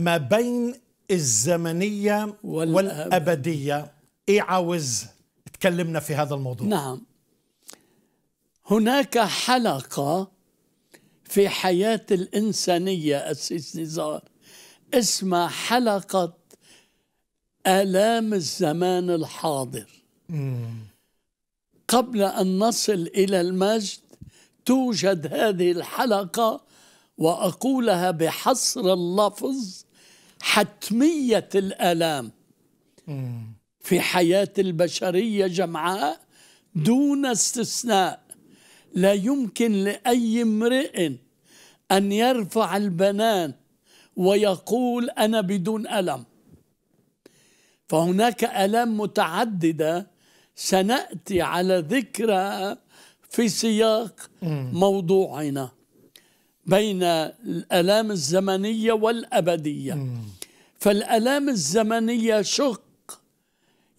ما بين الزمنية والأب. والأبدية إيه عاوز تكلمنا في هذا الموضوع نعم هناك حلقة في حياة الإنسانية أسيس نزار اسمها حلقة آلام الزمان الحاضر قبل أن نصل إلى المجد توجد هذه الحلقة وأقولها بحصر اللفظ حتمية الآلام في حياة البشرية جمعاء دون استثناء لا يمكن لأي امرئ أن يرفع البنان ويقول أنا بدون ألم فهناك ألام متعددة سنأتي على ذكرها في سياق موضوعنا بين الآلام الزمنية والأبدية فالآلام الزمنية شق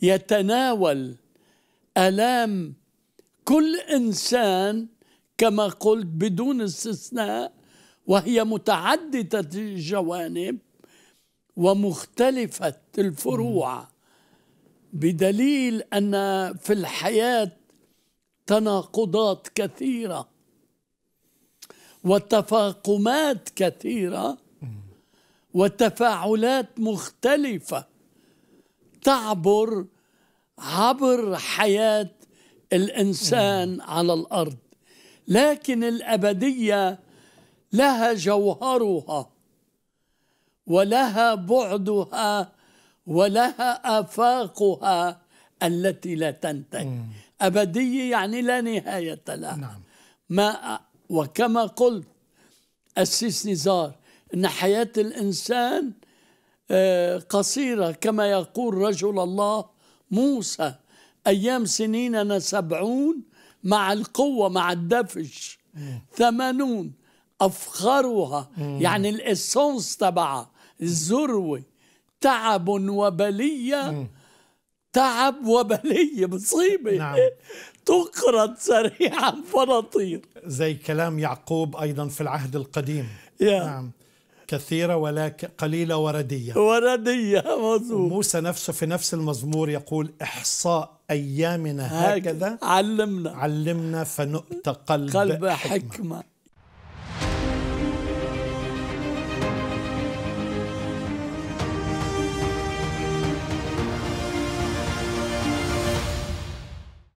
يتناول آلام كل إنسان كما قلت بدون استثناء وهي متعددة الجوانب ومختلفة الفروع بدليل أن في الحياة تناقضات كثيرة وتفاقمات كثيرة وتفاعلات مختلفة تعبر عبر حياة الإنسان على الأرض لكن الأبدية لها جوهرها ولها بعدها ولها آفاقها التي لا تنتهي أبدية يعني لا نهاية لها نعم. ما وكما قلت السيس نزار أن حياة الإنسان آه، قصيرة كما يقول رجل الله موسى أيام سنيننا سبعون مع القوة مع الدفش ثمانون أفخرها يعني الإسونس تبعها الذروة تعب وبلية تعب وبلية مصيبة نعم. تقرض سريعا فنطير زي كلام يعقوب أيضا في العهد القديم yeah. نعم كثيرة ولكن قليلة وردية وردية مظبوط موسى نفسه في نفس المزمور يقول إحصاء أيامنا هكذا علمنا علمنا فنؤت قلب, قلب حكمة, حكمة.